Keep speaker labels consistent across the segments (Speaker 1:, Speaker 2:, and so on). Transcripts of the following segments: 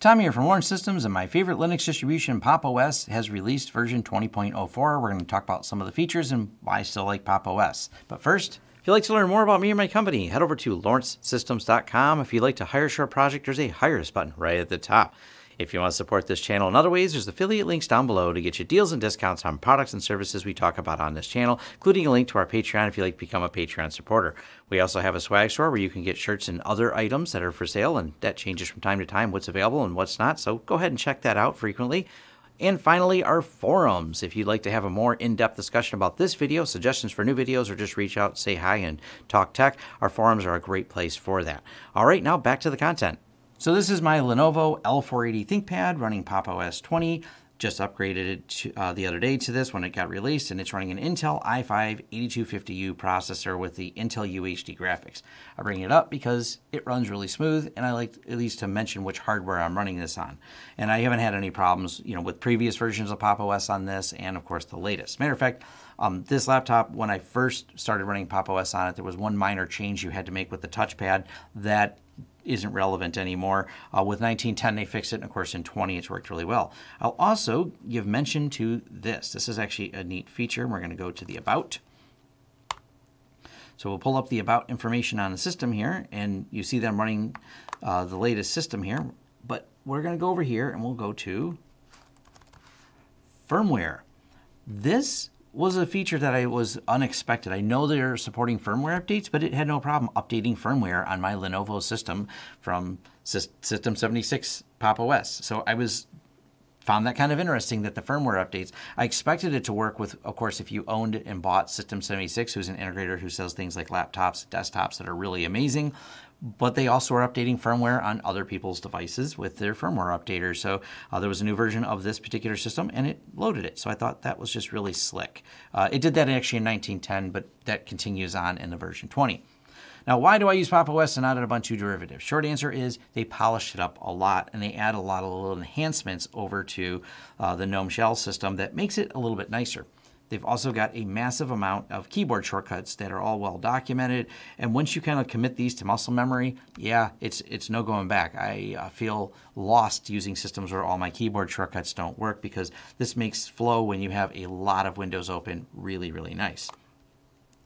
Speaker 1: Tom here from Lawrence Systems and my favorite Linux distribution Pop! OS has released version 20.04. We're going to talk about some of the features and why I still like Pop! OS. But first, if you'd like to learn more about me or my company, head over to lawrencesystems.com. If you'd like to hire a short project, there's a Hire Us button right at the top. If you want to support this channel in other ways, there's affiliate links down below to get you deals and discounts on products and services we talk about on this channel, including a link to our Patreon if you'd like to become a Patreon supporter. We also have a swag store where you can get shirts and other items that are for sale, and that changes from time to time what's available and what's not, so go ahead and check that out frequently. And finally, our forums. If you'd like to have a more in-depth discussion about this video, suggestions for new videos, or just reach out, say hi, and talk tech, our forums are a great place for that. All right, now back to the content. So this is my Lenovo L480 ThinkPad running Pop! OS 20. Just upgraded it to, uh, the other day to this when it got released, and it's running an Intel i5-8250U processor with the Intel UHD graphics. I bring it up because it runs really smooth, and I like at least to mention which hardware I'm running this on. And I haven't had any problems you know, with previous versions of Pop! OS on this, and of course the latest. Matter of fact, um, this laptop, when I first started running Pop! OS on it, there was one minor change you had to make with the touchpad that isn't relevant anymore. Uh, with 1910, they fixed it, and of course, in 20, it's worked really well. I'll also give mention to this. This is actually a neat feature. We're going to go to the About. So we'll pull up the About information on the system here, and you see them running uh, the latest system here. But we're going to go over here, and we'll go to Firmware. This was a feature that I was unexpected. I know they're supporting firmware updates, but it had no problem updating firmware on my Lenovo system from System 76 Pop OS. So I was found that kind of interesting that the firmware updates, I expected it to work with, of course, if you owned and bought System 76, who's an integrator who sells things like laptops, desktops that are really amazing, but they also are updating firmware on other people's devices with their firmware updater. So uh, there was a new version of this particular system and it loaded it. So I thought that was just really slick. Uh, it did that actually in 1910, but that continues on in the version 20. Now, why do I use Pop! OS and not Ubuntu derivative? Short answer is they polished it up a lot and they add a lot of little enhancements over to uh, the GNOME shell system that makes it a little bit nicer. They've also got a massive amount of keyboard shortcuts that are all well documented. And once you kind of commit these to muscle memory, yeah, it's, it's no going back. I uh, feel lost using systems where all my keyboard shortcuts don't work because this makes flow when you have a lot of windows open really, really nice.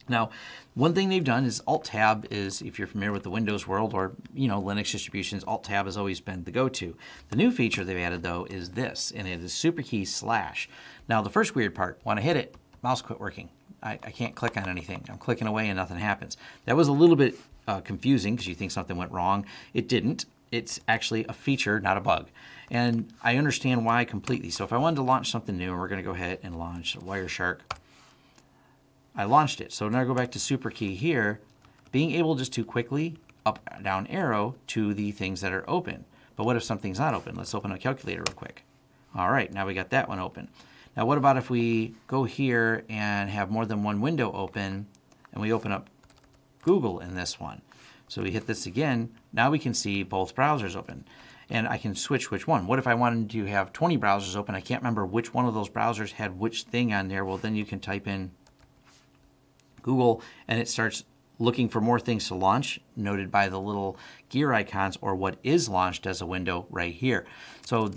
Speaker 1: Now, one thing they've done is Alt-Tab is, if you're familiar with the Windows world or, you know, Linux distributions, Alt-Tab has always been the go-to. The new feature they've added, though, is this, and it is super key slash. Now, the first weird part, when I hit it, mouse quit working. I, I can't click on anything. I'm clicking away and nothing happens. That was a little bit uh, confusing because you think something went wrong. It didn't. It's actually a feature, not a bug. And I understand why completely. So if I wanted to launch something new, we're going to go ahead and launch Wireshark I launched it. So now I go back to super key here, being able just to quickly up down arrow to the things that are open. But what if something's not open? Let's open a calculator real quick. All right, now we got that one open. Now what about if we go here and have more than one window open and we open up Google in this one. So we hit this again. Now we can see both browsers open and I can switch which one. What if I wanted to have 20 browsers open? I can't remember which one of those browsers had which thing on there. Well, then you can type in Google and it starts looking for more things to launch, noted by the little gear icons or what is launched as a window right here. So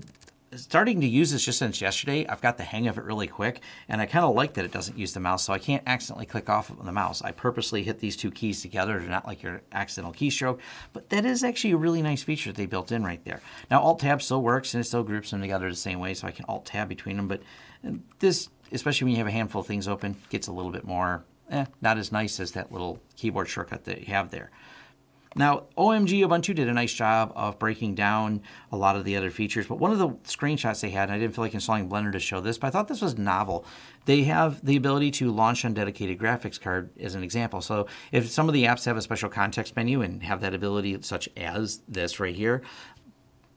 Speaker 1: starting to use this just since yesterday, I've got the hang of it really quick, and I kind of like that it doesn't use the mouse, so I can't accidentally click off of the mouse. I purposely hit these two keys together they're not like your accidental keystroke, but that is actually a really nice feature that they built in right there. Now, Alt-Tab still works, and it still groups them together the same way, so I can Alt-Tab between them, but this, especially when you have a handful of things open, gets a little bit more eh, not as nice as that little keyboard shortcut that you have there. Now, OMG Ubuntu did a nice job of breaking down a lot of the other features, but one of the screenshots they had, and I didn't feel like installing Blender to show this, but I thought this was novel. They have the ability to launch on dedicated graphics card as an example. So if some of the apps have a special context menu and have that ability such as this right here,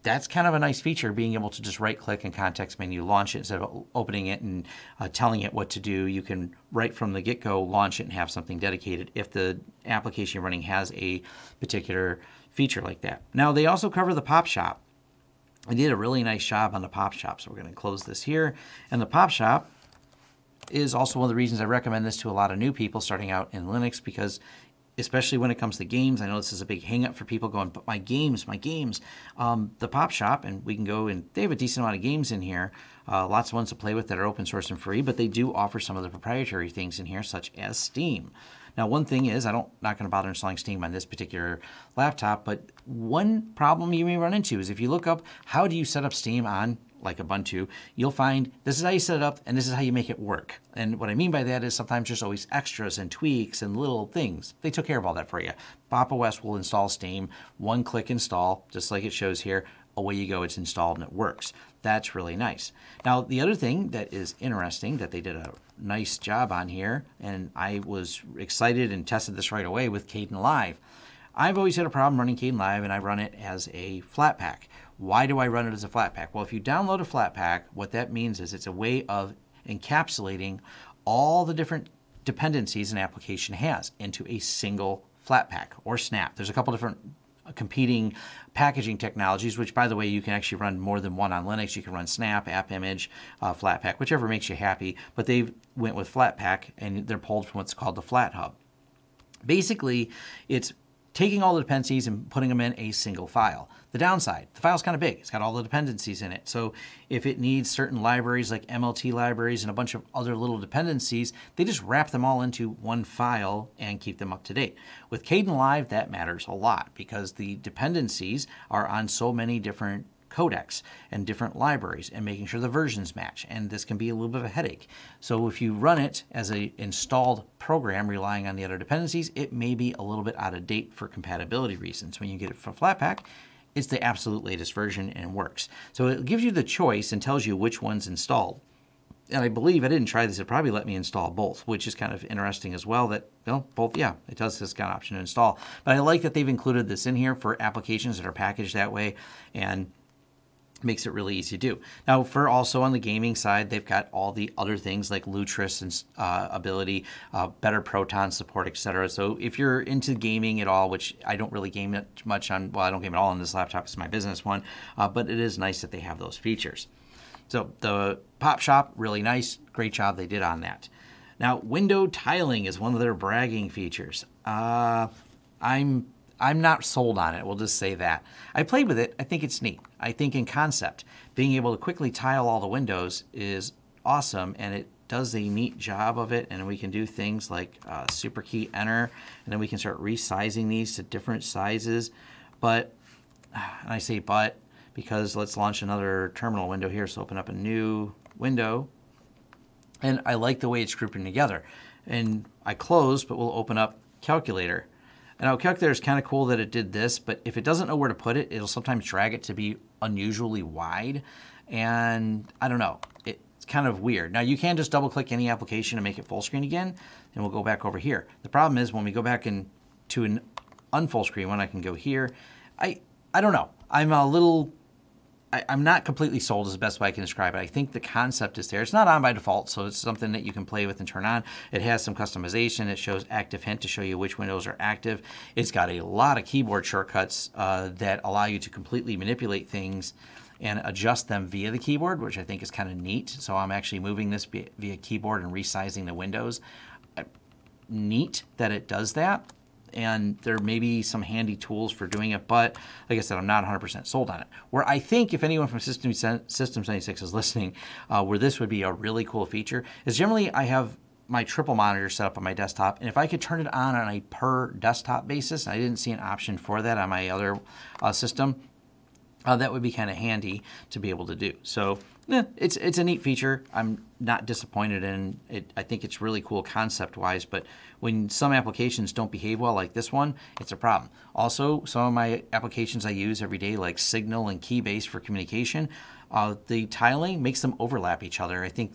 Speaker 1: that's kind of a nice feature, being able to just right click and context menu launch it instead of opening it and uh, telling it what to do. You can right from the get-go launch it and have something dedicated if the application you're running has a particular feature like that. Now they also cover the pop shop. I did a really nice job on the pop shop, so we're gonna close this here. And the pop shop is also one of the reasons I recommend this to a lot of new people starting out in Linux because especially when it comes to games. I know this is a big hangup for people going, but my games, my games. Um, the Pop Shop, and we can go and they have a decent amount of games in here. Uh, lots of ones to play with that are open source and free, but they do offer some of the proprietary things in here, such as Steam. Now, one thing is, I don't not going to bother installing Steam on this particular laptop, but one problem you may run into is if you look up how do you set up Steam on like Ubuntu, you'll find this is how you set it up and this is how you make it work. And what I mean by that is sometimes there's always extras and tweaks and little things. They took care of all that for you. Pop OS will install Steam, one click install, just like it shows here. Away you go, it's installed and it works. That's really nice. Now, the other thing that is interesting that they did a nice job on here, and I was excited and tested this right away with Caden Live. I've always had a problem running Caden Live, and I run it as a flat pack. Why do I run it as a flat pack? Well, if you download a flat pack, what that means is it's a way of encapsulating all the different dependencies an application has into a single flat pack or snap. There's a couple different uh, competing packaging technologies, which by the way, you can actually run more than one on Linux. You can run Snap, app image, uh, pack, whichever makes you happy, but they went with flat pack, and they're pulled from what's called the Flat Hub. Basically, it's taking all the dependencies and putting them in a single file. The downside, the file's kind of big. It's got all the dependencies in it. So if it needs certain libraries like MLT libraries and a bunch of other little dependencies, they just wrap them all into one file and keep them up to date. With Caden Live, that matters a lot because the dependencies are on so many different codecs and different libraries and making sure the versions match. And this can be a little bit of a headache. So if you run it as a installed program relying on the other dependencies, it may be a little bit out of date for compatibility reasons. When you get it from Flatpak, it's the absolute latest version and works. So it gives you the choice and tells you which one's installed. And I believe I didn't try this, it probably let me install both, which is kind of interesting as well that, well, both, yeah, it does this kind of option to install. But I like that they've included this in here for applications that are packaged that way. And makes it really easy to do. Now, for also on the gaming side, they've got all the other things like Lutris and uh, ability, uh, better proton support, etc. So if you're into gaming at all, which I don't really game it much on, well, I don't game at all on this laptop. It's my business one, uh, but it is nice that they have those features. So the Pop Shop, really nice. Great job they did on that. Now, window tiling is one of their bragging features. Uh, I'm I'm not sold on it, we'll just say that. I played with it, I think it's neat. I think in concept, being able to quickly tile all the windows is awesome and it does a neat job of it and we can do things like uh, super key enter and then we can start resizing these to different sizes but and I say but because let's launch another terminal window here so open up a new window and I like the way it's grouping together and I close but we'll open up calculator and our calculator is kind of cool that it did this, but if it doesn't know where to put it, it'll sometimes drag it to be unusually wide. And I don't know, it's kind of weird. Now you can just double click any application and make it full screen again, and we'll go back over here. The problem is when we go back in to an unfull screen When I can go here. I, I don't know, I'm a little I, am not completely sold is the best way I can describe it. I think the concept is there. It's not on by default, so it's something that you can play with and turn on. It has some customization. It shows active hint to show you which windows are active. It's got a lot of keyboard shortcuts uh, that allow you to completely manipulate things and adjust them via the keyboard, which I think is kind of neat. So I'm actually moving this via keyboard and resizing the windows. Uh, neat that it does that and there may be some handy tools for doing it, but like I said, I'm not 100% sold on it. Where I think if anyone from System, System 76 is listening, uh, where this would be a really cool feature is generally I have my triple monitor set up on my desktop, and if I could turn it on on a per desktop basis, I didn't see an option for that on my other uh, system, uh, that would be kind of handy to be able to do. So yeah, it's it's a neat feature. I'm not disappointed in it. I think it's really cool concept wise, but when some applications don't behave well like this one, it's a problem. Also, some of my applications I use every day, like Signal and Keybase for communication, uh, the tiling makes them overlap each other. I think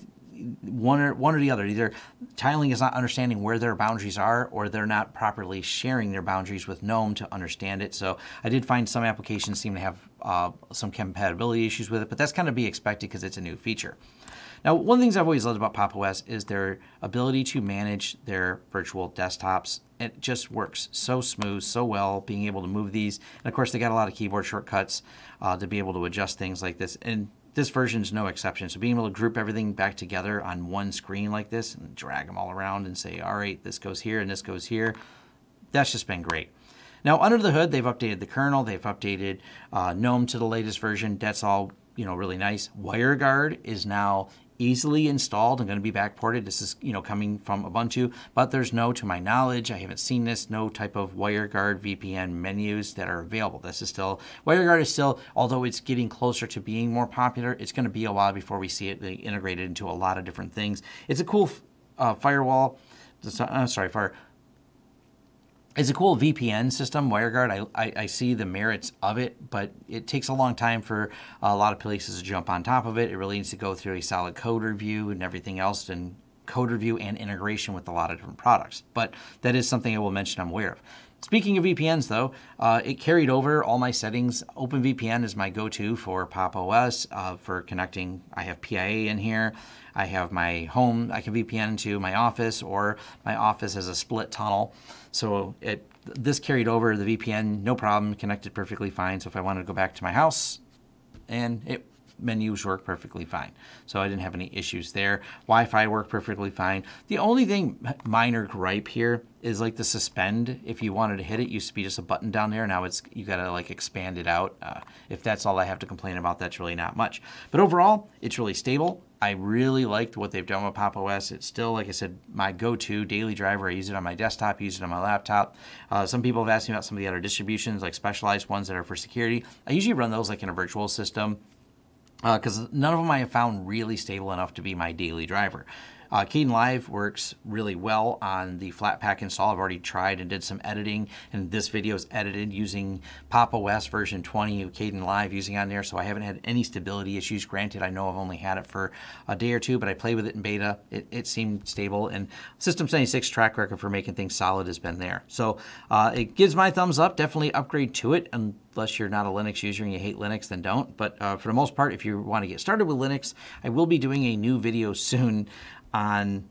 Speaker 1: one or one or the other. Either tiling is not understanding where their boundaries are, or they're not properly sharing their boundaries with GNOME to understand it. So I did find some applications seem to have uh, some compatibility issues with it, but that's kind of be expected because it's a new feature. Now, one of the things I've always loved about Pop! OS is their ability to manage their virtual desktops. It just works so smooth, so well, being able to move these. And of course, they got a lot of keyboard shortcuts uh, to be able to adjust things like this. And this version is no exception. So being able to group everything back together on one screen like this and drag them all around and say, all right, this goes here and this goes here, that's just been great. Now under the hood, they've updated the kernel, they've updated uh, GNOME to the latest version. That's all you know, really nice. WireGuard is now easily installed and going to be backported. This is, you know, coming from Ubuntu, but there's no, to my knowledge, I haven't seen this, no type of WireGuard VPN menus that are available. This is still, WireGuard is still, although it's getting closer to being more popular, it's going to be a while before we see it integrated into a lot of different things. It's a cool uh, firewall, uh, I'm sorry, fire, it's a cool VPN system, WireGuard. I, I, I, see the merits of it, but it takes a long time for a lot of places to jump on top of it. It really needs to go through a solid code review and everything else and code review and integration with a lot of different products. But that is something I will mention I'm aware of. Speaking of VPNs, though, uh, it carried over all my settings. OpenVPN is my go-to for Pop! OS uh, for connecting. I have PIA in here. I have my home. I can VPN into my office, or my office as a split tunnel. So it this carried over the VPN, no problem, connected perfectly fine. So if I wanted to go back to my house, and it menus work perfectly fine. So I didn't have any issues there. Wi-Fi worked perfectly fine. The only thing minor gripe here is like the suspend. If you wanted to hit it, used to be just a button down there. Now it's you got to like expand it out. Uh, if that's all I have to complain about, that's really not much. But overall, it's really stable. I really liked what they've done with Pop OS. It's still, like I said, my go-to daily driver. I use it on my desktop, use it on my laptop. Uh, some people have asked me about some of the other distributions, like specialized ones that are for security. I usually run those like in a virtual system because uh, none of them I have found really stable enough to be my daily driver. Uh, Live works really well on the Flatpak install. I've already tried and did some editing, and this video is edited using Pop! OS version 20 of Keyton Live using on there, so I haven't had any stability issues. Granted, I know I've only had it for a day or two, but I played with it in beta. It, it seemed stable, and System 76 track record for making things solid has been there. So uh, it gives my thumbs up. Definitely upgrade to it, unless you're not a Linux user and you hate Linux, then don't. But uh, for the most part, if you want to get started with Linux, I will be doing a new video soon on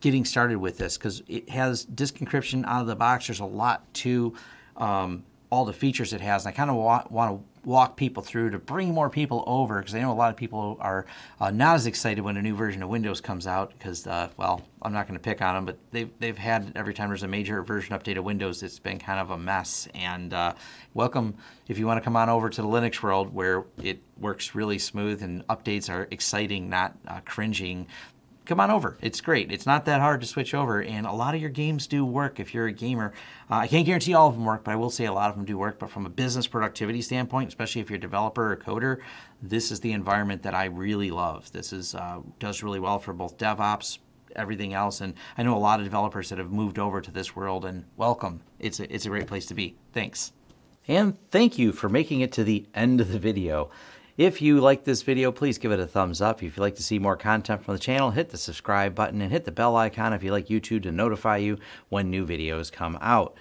Speaker 1: getting started with this because it has disk encryption out of the box. There's a lot to um, all the features it has, and I kind of wa want to walk people through to bring more people over because I know a lot of people are uh, not as excited when a new version of Windows comes out because, uh, well, I'm not going to pick on them, but they've, they've had every time there's a major version update of Windows, it's been kind of a mess. And uh, welcome if you want to come on over to the Linux world where it works really smooth and updates are exciting, not uh, cringing come on over. It's great. It's not that hard to switch over, and a lot of your games do work if you're a gamer. Uh, I can't guarantee all of them work, but I will say a lot of them do work. But from a business productivity standpoint, especially if you're a developer or coder, this is the environment that I really love. This is uh, does really well for both DevOps, everything else. And I know a lot of developers that have moved over to this world, and welcome. It's a, it's a great place to be. Thanks. And thank you for making it to the end of the video. If you like this video, please give it a thumbs up. If you'd like to see more content from the channel, hit the subscribe button and hit the bell icon if you like YouTube to notify you when new videos come out.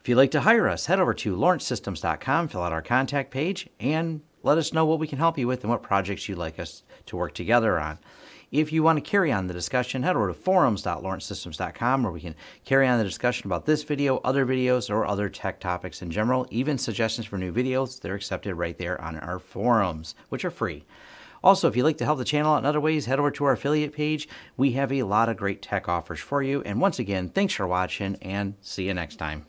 Speaker 1: If you'd like to hire us, head over to lawrencesystems.com, fill out our contact page, and let us know what we can help you with and what projects you'd like us to work together on. If you want to carry on the discussion, head over to forums.lawrencesystems.com where we can carry on the discussion about this video, other videos, or other tech topics in general. Even suggestions for new videos, they're accepted right there on our forums, which are free. Also, if you'd like to help the channel out in other ways, head over to our affiliate page. We have a lot of great tech offers for you. And once again, thanks for watching and see you next time.